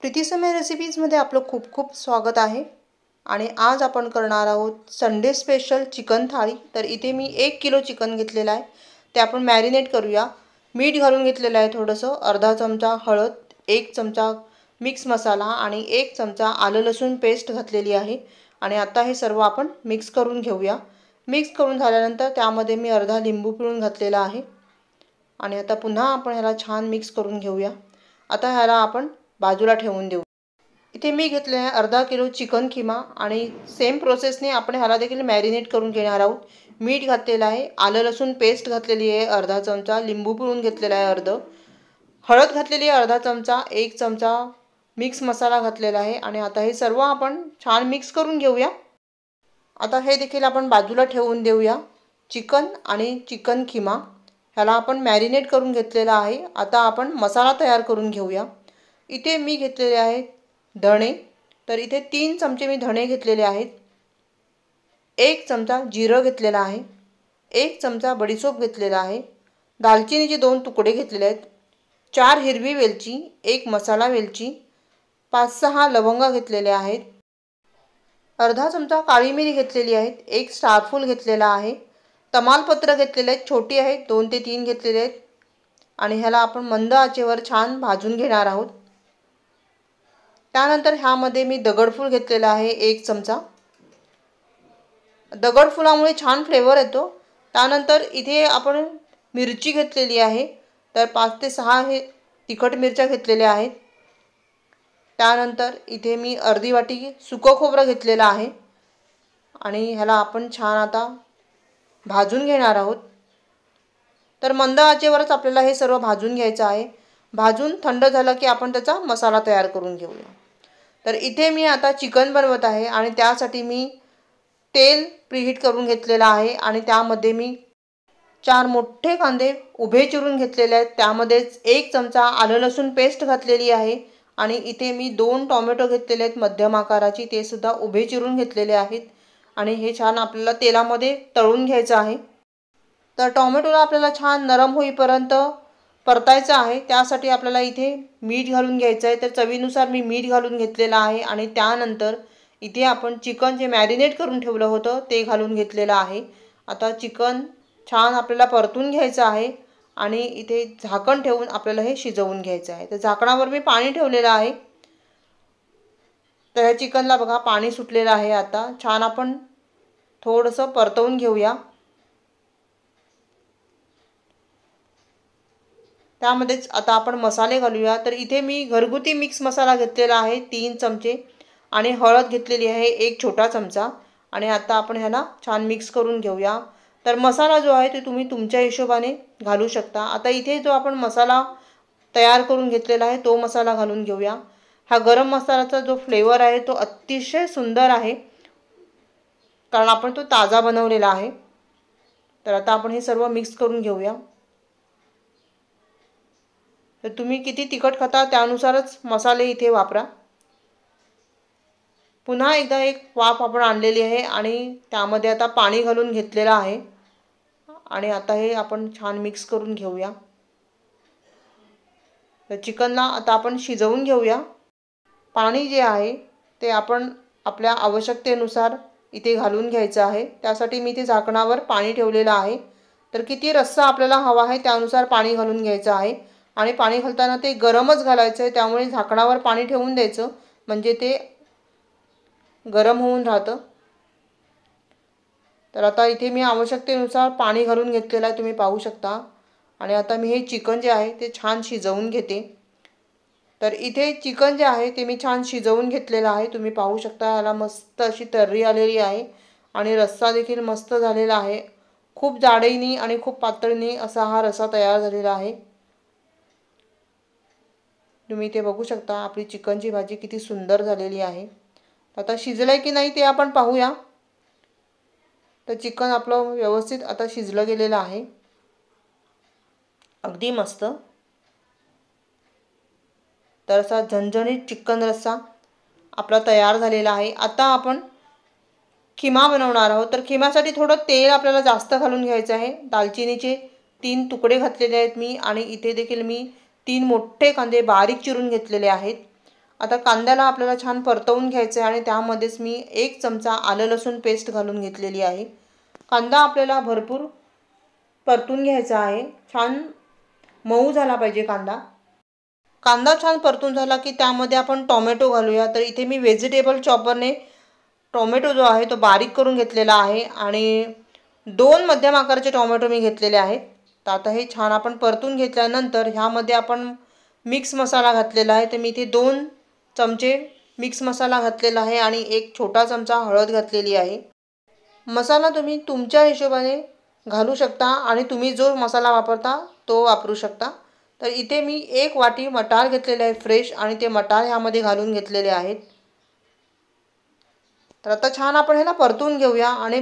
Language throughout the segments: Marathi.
प्रीतीसमय रेसिपीजमध्ये आपलं खूप खूप स्वागत आहे आणि आज आपण करणार आहोत संडे स्पेशल चिकन थाळी तर इथे मी एक किलो चिकन घेतलेलं आहे ते आपण मॅरिनेट करूया मीठ घालून घेतलेलं आहे थोडंसं अर्धा चमचा हळद एक चमचा मिक्स मसाला आणि एक चमचा आलं लसूण पेस्ट घातलेली आहे आणि आता हे सर्व आपण मिक्स करून घेऊया मिक्स करून झाल्यानंतर त्यामध्ये मी अर्धा लिंबू पिळून घातलेला आहे आणि आता पुन्हा आपण ह्याला छान मिक्स करून घेऊया आता ह्याला आपण बाजूला ठेवून देऊ इथे मी घेतले आहे अर्धा किलो चिकन किमा आणि सेम प्रोसेसने आपण ह्याला देखील मॅरिनेट करून घेणार आहोत मीठ घातलेलं आहे आलं लसूण पेस्ट घातलेली आहे अर्धा चमचा लिंबू पिळून घेतलेला आहे अर्ध हळद घातलेली आहे अर्धा चमचा एक चमचा मिक्स मसाला घातलेला आहे आणि आता हे सर्व आपण छान मिक्स करून घेऊया आता हे देखील आपण बाजूला ठेवून देऊया चिकन आणि चिकन किमा ह्याला आपण मॅरिनेट करून घेतलेला आहे आता आपण मसाला तयार करून घेऊया इथे मी घेतलेले आहेत धणे तर इथे तीन चमचे मी धणे घेतलेले आहेत एक चमचा जिरं घेतलेला आहे एक चमचा बडीसोप घेतलेला आहे दालचिनीचे दोन तुकडे घेतलेले आहेत चार हिरवी वेलची एक मसाला वेलची पाच सहा लवंगा घेतलेले आहेत अर्धा चमचा काळी मिरी घेतलेली आहे एक स्टारफूल घेतलेला आहे तमालपत्र घेतलेले आहेत छोटी आहेत दोन ते तीन घेतलेले आहेत आणि ह्याला आपण मंद आचेवर छान भाजून घेणार आहोत त्यानंतर ह्यामध्ये मी दगडफूल घेतलेला आहे एक चमचा दगडफुलामुळे छान फ्लेवर येतो त्यानंतर इथे आपण मिरची घेतलेली आहे तर पाच ते सहा हे तिखट मिरच्या घेतलेल्या आहेत त्यानंतर इथे मी अर्धी वाटी सुकं खोबरं घेतलेलं आहे आणि ह्याला आपण छान आता भाजून घेणार आहोत तर मंद आचेवरच आपल्याला हे सर्व भाजून घ्यायचं आहे भाजून थंड झालं की आपण त्याचा मसाला तयार करून घेऊया तर इथे मी आता चिकन बनवत आहे आणि त्यासाठी मी तेल प्रिहीट करून घेतलेलं आहे आणि त्यामध्ये मी चार मोठे कांदे उभे चिरून घेतलेले आहेत त्यामध्येच एक चमचा आलं लसूण पेस्ट घातलेली आहे आणि इथे मी दोन टॉमॅटो घेतलेले आहेत मध्यम आकाराची ते सुद्धा उभे चिरून घेतलेले आहेत आणि हे छान आपल्याला तेलामध्ये तळून घ्यायचं आहे तर टॉमॅटोला आपल्याला छान नरम होईपर्यंत परतायचं आहे त्यासाठी आपल्याला इथे मीठ घालून घ्यायचं आहे तर चवीनुसार मी मीठ घालून घेतलेलं आहे आणि त्यानंतर इथे आपण चिकन जे मॅरिनेट करून ठेवलं होतं ते घालून घेतलेलं आहे आता चिकन छान आपल्याला परतून घ्यायचं आहे आणि इथे झाकण ठेवून आपल्याला हे शिजवून घ्यायचं आहे तर झाकणावर मी पाणी ठेवलेलं आहे तर ह्या चिकनला बघा पाणी सुटलेलं आहे आता छान आपण थोडंसं परतवून घेऊया त्यामध्येच आता आपण मसाले घालूया तर इथे मी घरगुती मिक्स मसाला घेतलेला आहे तीन चमचे आणि हळद घेतलेली आहे एक छोटा चमचा आणि आता आपण ह्याला छान मिक्स करून घेऊया तर मसाला जो आहे तो तुम्ही तुमच्या हिशोबाने घालू शकता आता इथे जो आपण मसाला तयार करून घेतलेला आहे तो मसाला घालून घेऊया हा गरम मसाल्याचा जो फ्लेवर आहे तो अतिशय सुंदर आहे कारण आपण तो ताजा बनवलेला आहे तर आता आपण हे सर्व मिक्स करून घेऊया तर तुम्ही किती तिखट खाता त्यानुसारच मसाले इथे वापरा पुन्हा एकदा एक वाफ आपण आणलेली आहे आणि त्यामध्ये आता पाणी घालून घेतलेलं आहे आणि आता हे आपण छान मिक्स करून घेऊया तर चिकनला आता आपण शिजवून घेऊया पाणी जे आहे ते आपण आपल्या आवश्यकतेनुसार इथे घालून घ्यायचं आहे त्यासाठी मी इथे झाकणावर पाणी ठेवलेलं आहे तर किती रस्सा आपल्याला हवा आहे त्यानुसार पाणी घालून घ्यायचं आहे आणि पाणी घालताना ते गरमच घालायचं आहे त्यामुळे झाकणावर पाणी ठेवून द्यायचं म्हणजे ते गरम होऊन राहतं तर आता इथे मी आवश्यकतेनुसार पाणी घालून घेतलेलं आहे तुम्ही पाहू शकता आणि आता मी हे चिकन जे आहे ते छान शिजवून घेते तर इथे चिकन जे आहे ते मी छान शिजवून घेतलेलं आहे तुम्ही पाहू शकता याला मस्त अशी तर्री आलेली आहे आणि रस्सा देखील मस्त झालेला आहे खूप जाडईनी आणि खूप पातळीनी असा हा रस्सा तयार झालेला आहे तुम्ही ते बघू शकता आपली चिकनची भाजी किती सुंदर झालेली आहे आता शिजलं आहे की नाही ते आपण पाहूया तर चिकन आपलं व्यवस्थित आता शिजलं गेलेलं आहे अगदी मस्त तर असा झणझणीत चिकन रस्सा आपला तयार झालेला आहे आता आपण खिमा बनवणार आहोत तर खिमासाठी थोडं तेल आपल्याला जास्त घालून घ्यायचं आहे दालचिनीचे तीन तुकडे घातलेले आहेत मी आणि इथे देखील मी तीन मोठे कांदे बारीक चिरून घेतलेले आहेत आता कांद्याला आपल्याला छान परतवून घ्यायचं आहे आणि त्यामध्येच मी एक चमचा आलं लसूण पेस्ट घालून घेतलेली आहे कांदा आपल्याला भरपूर परतून घ्यायचा आहे छान मऊ झाला पाहिजे कांदा कांदा छान परतून झाला की त्यामध्ये आपण टॉमॅटो घालूया तर इथे मी व्हेजिटेबल चॉपरने टॉमॅटो जो आहे तो बारीक करून घेतलेला आहे आणि दोन मध्यम आकाराचे टॉमॅटो मी घेतलेले आहेत तर आता हे छान आपण परतून घेतल्यानंतर ह्यामध्ये आपण मिक्स मसाला घातलेला आहे तर मी इथे दोन चमचे मिक्स मसाला घातलेला आहे आणि एक छोटा चमचा हळद घातलेली आहे मसाला तुम्ही तुमच्या हिशोबाने घालू शकता आणि तुम्ही जो मसाला वापरता तो वापरू शकता तर इथे मी एक वाटी मटार घेतलेले आहे फ्रेश आणि ते मटार ह्यामध्ये घालून घेतलेले आहेत तर आता छान आपण ह्याला परतून घेऊया आणि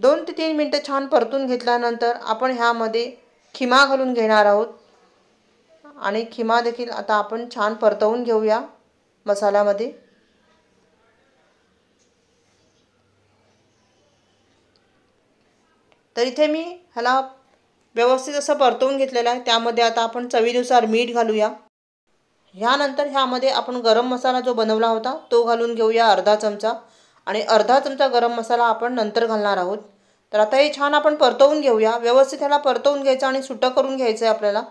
दोन ते तीन मिनटं छान परतून घेतल्यानंतर आपण ह्यामध्ये खिमा घालून घेणार आहोत आणि खिमा देखील आता आपण छान परतवून घेऊया मसाल्यामध्ये तर इथे मी ह्याला व्यवस्थित असं परतवून घेतलेलं आहे त्यामध्ये आता आपण चवीनुसार मीठ घालूया ह्यानंतर ह्यामध्ये आपण गरम मसाला जो बनवला होता तो घालून घेऊया अर्धा चमचा आणि अर्धा चमचा गरम मसाला आपण नंतर घालणार आहोत तर आता हे छान आपण परतवून घेऊया व्यवस्थित ह्याला परतवून घ्यायचं आणि सुटं करून घ्यायचं आहे आपल्याला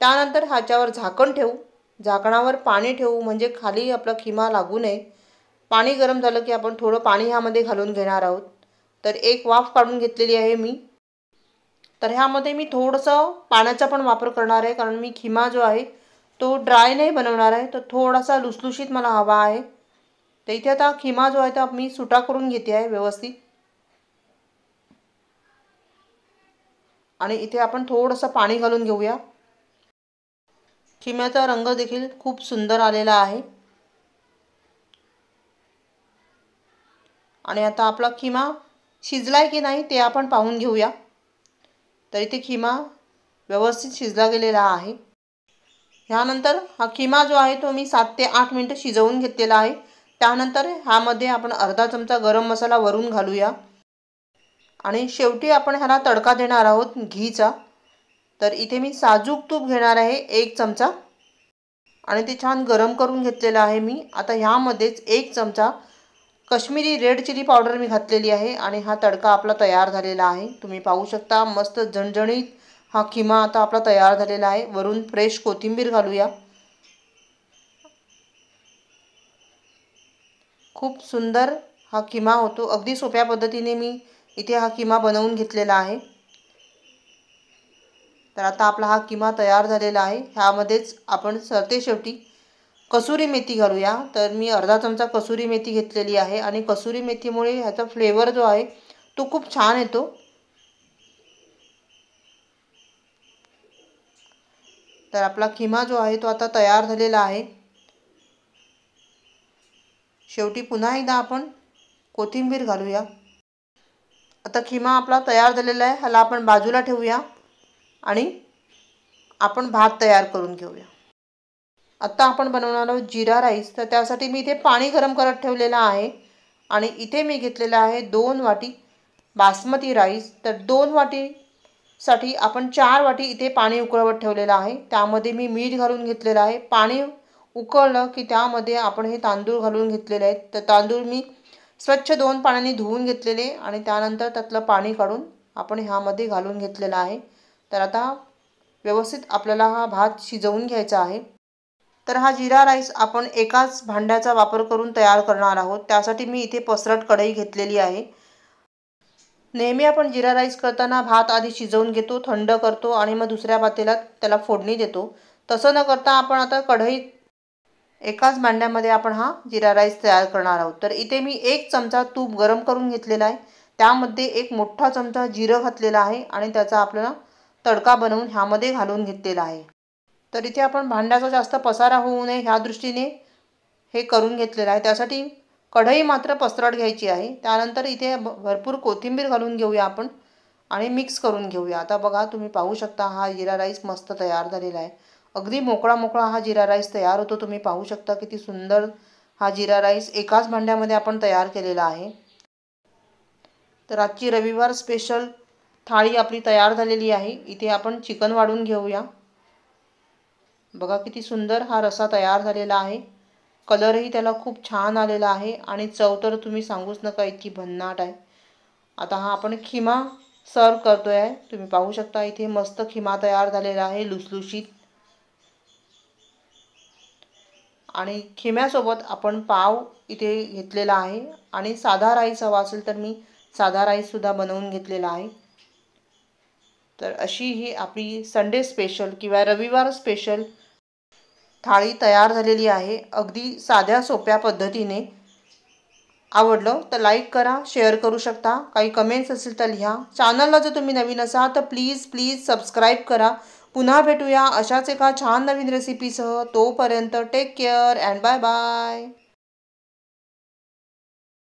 त्यानंतर ह्याच्यावर झाकण ठेवू झाकणावर पाणी ठेवू म्हणजे खाली आपला खिमा लागू नये पाणी गरम झालं की आपण थोडं पाणी ह्यामध्ये घालून घेणार आहोत तर एक वाफ काढून घेतलेली आहे मी तर ह्यामध्ये मी थोडंसं पाण्याचा पण वापर करणार आहे कारण मी खिमा जो आहे तो ड्राय नाही बनवणार आहे तर थोडासा लुसलुशीत मला हवा आहे तर इथे आता खिमा जो आहे तो मी सुटा करून घेते आहे व्यवस्थित आणि इथे आपण थोडंसं पाणी घालून घेऊया खिम्याचा रंग देखील खूप सुंदर आलेला आहे आणि आता आपला खिमा शिजला की नाही ते आपण पाहून घेऊया तर इथे खिमा व्यवस्थित शिजला गेलेला आहे ह्यानंतर हा खिमा जो आहे तो मी सात ते आठ मिनटं शिजवून घेतलेला आहे त्यानंतर ह्यामध्ये आपण अर्धा चमचा गरम मसाला वरून घालूया आणि शेवटी आपण ह्याला तडका देणार आहोत घीचा तर इथे मी साजूक तूप घेणार आहे एक चमचा आणि ते छान गरम करून घेतलेलं आहे मी आता ह्यामध्येच एक चमचा कश्मीरी रेड चिली पावडर मी घातलेली आहे आणि हा तडका आपला तयार झालेला आहे तुम्ही पाहू शकता मस्त जणजणीत हा किमा आता आपला तयार झालेला आहे वरून फ्रेश कोथिंबीर घालूया खूप सुंदर हा किमा होतो अगदी सोप्या पद्धतीने मी इथे हा किमा बनवून घेतलेला आहे तर आता आपला हा किमा तयार झालेला आहे ह्यामध्येच आपण सरते शेवटी कसुरी मेथी घालूया तर मी अर्धा चमचा कसुरी मेथी घेतलेली आहे आणि कसुरी मेथीमुळे ह्याचा फ्लेवर जो आहे तो खूप छान येतो तर आपला किमा जो आहे तो आता तयार झालेला आहे शेवटी पुन्हा एकदा आपण कोथिंबीर घालूया आता खिमा आपला तयार झालेला आहे ह्याला आपण बाजूला ठेवूया आणि आपण भात तयार करून घेऊया आत्ता आपण बनवणार आहोत जिरा राईस तर त्यासाठी मी इथे पाणी गरम करत ठेवलेलं आहे आणि इथे मी घेतलेलं आहे दोन वाटी बासमती राईस तर दोन वाटीसाठी आपण चार वाटी इथे पाणी उकळवत ठेवलेलं आहे त्यामध्ये मी मीठ घालून घेतलेलं आहे पाणी उकळलं की त्यामध्ये आपण हे तांदूळ घालून घेतलेले आहेत तर तांदूळ मी स्वच्छ दोन पाण्याने धुवून घेतलेले आणि त्यानंतर त्यातलं पाणी काढून आपण ह्यामध्ये घालून घेतलेला आहे तर आता व्यवस्थित आपल्याला हा भात शिजवून घ्यायचा आहे तर हा जिरा राईस आपण एकाच भांड्याचा वापर करून तयार करणार आहोत त्यासाठी मी इथे पसरट कढई घेतलेली आहे नेहमी आपण जिरा राईस करताना भात आधी शिजवून घेतो थंड करतो आणि मग दुसऱ्या पातेल्यात त्याला फोडणी देतो तसं न करता आपण आता कढईत एकाच भांड्यामध्ये आपण हा जिरा राईस तयार करणार आहोत तर इथे मी एक चमचा तूप गरम करून घेतलेला आहे त्यामध्ये एक मोठा चमचा जिरं घातलेला आहे आणि त्याचा आपल्याला तडका बनवून ह्यामध्ये घालून घेतलेला आहे तर इथे आपण भांड्याचा जास्त पसारा होऊ नये ह्या दृष्टीने हे करून घेतलेलं आहे त्यासाठी कढई मात्र पसरट घ्यायची आहे त्यानंतर इथे भरपूर कोथिंबीर घालून घेऊया आपण आणि मिक्स करून घेऊया आता बघा तुम्ही पाहू शकता हा जिरा राईस मस्त तयार झालेला आहे अगदी मोकळा मोकळा हा जिरा राईस तयार होतो तुम्ही पाहू शकता किती सुंदर हा जिरा राईस एकाच भांड्यामध्ये आपण तयार केलेला आहे तर आजची रविवार स्पेशल थाळी आपली तयार झालेली आहे इथे आपण चिकन वाढून घेऊया बघा किती सुंदर हा रसा तयार झालेला आहे कलरही त्याला खूप छान आलेला आहे आणि चव तर तुम्ही सांगूच नका इतकी भन्नाट आहे आता हा आपण खिमा सर्व करतो आहे तुम्ही पाहू शकता इथे मस्त खिमा तयार झालेला आहे लुसलुशीत आणि खिम्यासोबत आपण पाव इथे घेतलेला आहे आणि साधा राईस हवा असेल तर मी साधा राईससुद्धा बनवून घेतलेला आहे तर अशी ही आपली संडे स्पेशल किंवा रविवार स्पेशल थाळी तयार झालेली आहे अगदी साध्या सोप्या पद्धतीने आवडलं तर लाईक करा शेअर करू शकता काही कमेंट्स असतील तर लिहा चॅनलला जर तुम्ही नवीन असाल तर प्लीज प्लीज सबस्क्राईब करा पुन्हा भेटूया अशाच एका छान नवीन रेसिपीसह तोपर्यंत take care and bye bye